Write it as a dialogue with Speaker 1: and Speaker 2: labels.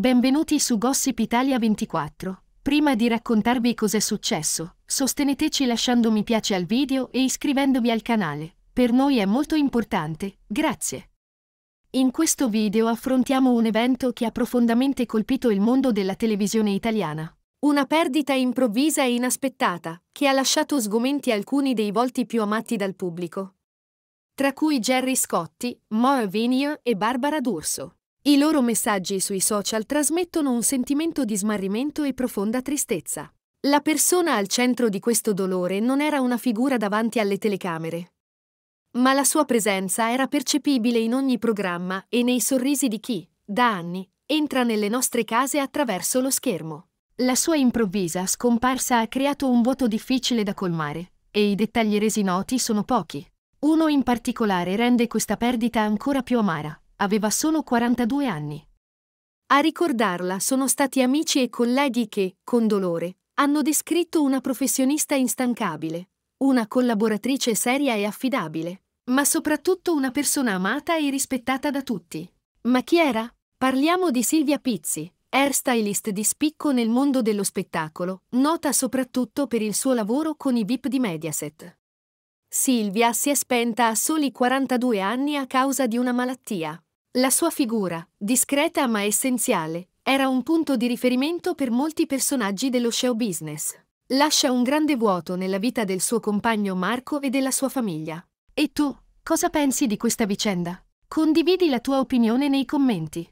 Speaker 1: Benvenuti su Gossip Italia 24. Prima di raccontarvi cos'è successo, sosteneteci lasciando mi piace al video e iscrivendovi al canale. Per noi è molto importante, grazie. In questo video affrontiamo un evento che ha profondamente colpito il mondo della televisione italiana. Una perdita improvvisa e inaspettata, che ha lasciato sgomenti alcuni dei volti più amati dal pubblico. Tra cui Jerry Scotti, Moe Vinier e Barbara D'Urso. I loro messaggi sui social trasmettono un sentimento di smarrimento e profonda tristezza. La persona al centro di questo dolore non era una figura davanti alle telecamere, ma la sua presenza era percepibile in ogni programma e nei sorrisi di chi, da anni, entra nelle nostre case attraverso lo schermo. La sua improvvisa scomparsa ha creato un vuoto difficile da colmare, e i dettagli resi noti sono pochi. Uno in particolare rende questa perdita ancora più amara aveva solo 42 anni. A ricordarla sono stati amici e colleghi che, con dolore, hanno descritto una professionista instancabile, una collaboratrice seria e affidabile, ma soprattutto una persona amata e rispettata da tutti. Ma chi era? Parliamo di Silvia Pizzi, hairstylist di spicco nel mondo dello spettacolo, nota soprattutto per il suo lavoro con i VIP di Mediaset. Silvia si è spenta a soli 42 anni a causa di una malattia, la sua figura, discreta ma essenziale, era un punto di riferimento per molti personaggi dello show business. Lascia un grande vuoto nella vita del suo compagno Marco e della sua famiglia. E tu, cosa pensi di questa vicenda? Condividi la tua opinione nei commenti.